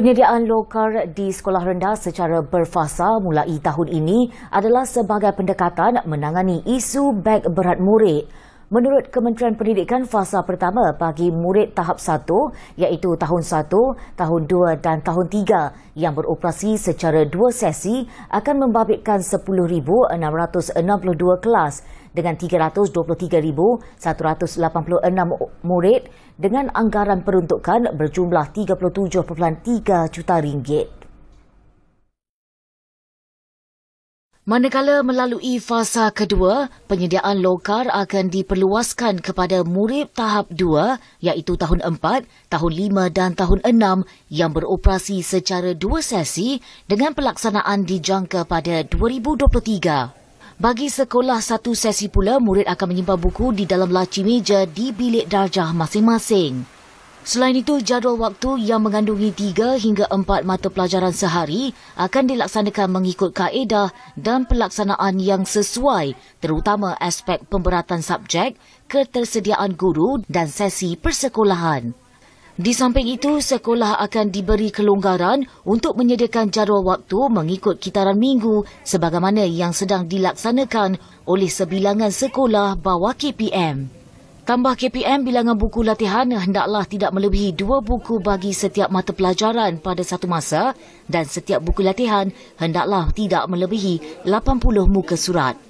Penyediaan lokar di sekolah rendah secara berfasa mulai tahun ini adalah sebagai pendekatan menangani isu beg berat murid. Menurut Kementerian Pendidikan fasa pertama bagi murid tahap 1 iaitu tahun 1, tahun 2 dan tahun 3 yang beroperasi secara dua sesi akan membabitkan 10,662 kelas dengan 323,186 murid dengan anggaran peruntukan berjumlah 37.3 juta ringgit. Manakala melalui fasa kedua, penyediaan lokar akan diperluaskan kepada murid tahap dua, iaitu tahun empat, tahun lima dan tahun enam yang beroperasi secara dua sesi dengan pelaksanaan dijangka pada 2023. Bagi sekolah satu sesi pula, murid akan menyimpan buku di dalam laci meja di bilik darjah masing-masing. Selain itu, jadual waktu yang mengandungi tiga hingga empat mata pelajaran sehari akan dilaksanakan mengikut kaedah dan pelaksanaan yang sesuai terutama aspek pemberatan subjek, ketersediaan guru dan sesi persekolahan. Di samping itu, sekolah akan diberi kelonggaran untuk menyediakan jadual waktu mengikut kitaran minggu sebagaimana yang sedang dilaksanakan oleh sebilangan sekolah bawah KPM. Tambah KPM, bilangan buku latihan hendaklah tidak melebihi dua buku bagi setiap mata pelajaran pada satu masa dan setiap buku latihan hendaklah tidak melebihi 80 muka surat.